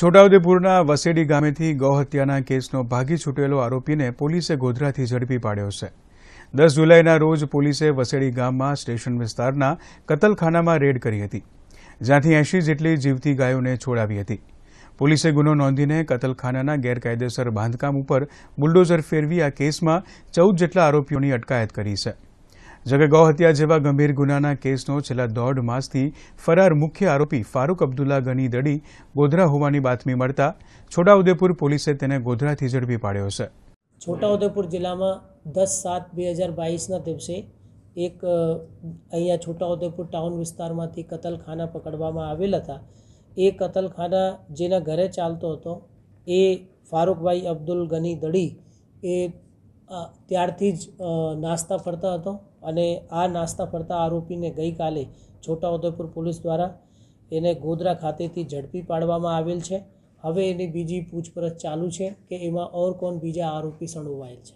છોટાઉદેપુરના વસેડી ગામેથી ગૌહત્યાના કેસનો ભાગી છૂટેલો આરોપીને પોલીસે ગોધરાથી ઝડપી પાડ્યો છે દસ જુલાઈના રોજ પોલીસે વસેડી ગામમાં સ્ટેશન વિસ્તારના કતલખાનામાં રેડ કરી હતી જ્યાંથી એંશી જેટલી જીવતી ગાયોને છોડાવી હતી પોલીસે ગુનો નોંધીને કતલખાનાના ગેરકાયદેસર બાંધકામ ઉપર બુલડોઝર ફેરવી આ કેસમાં ચૌદ જેટલા આરોપીઓની અટકાયત કરી છે જોકે ગૌહત્યા જેવા ગંભીર ગુનાના કેસનો છેલ્લા દોઢ માસથી ફરાર મુખ્ય આરોપી ફારૂક અબ્દુલ્લા ગની દડી ગોધરા હોવાની બાતમી મળતા છોટાઉદેપુર પોલીસે તેને ગોધરાથી ઝડપી પાડ્યો છે છોટાઉદેપુર જિલ્લામાં દસ સાત બે હજાર બાવીસના દિવસે એક અહીંયા છોટાઉદેપુર ટાઉન વિસ્તારમાંથી કતલખાના પકડવામાં આવેલ હતા એ કતલખાના જેના ઘરે ચાલતો હતો એ ફારૂકભાઈ અબ્દુલ ગની દડી એ ત્યારથી જ નાસ્તા ફરતા હતો અને આ નાસ્તા ફરતા આરોપીને ગઈકાલે છોટાઉદેપુર પોલીસ દ્વારા એને ગોધરા ખાતેથી ઝડપી પાડવામાં આવેલ છે હવે એની બીજી પૂછપરછ ચાલુ છે કે એમાં ઓર કોણ બીજા આરોપી સંડોવાયેલ છે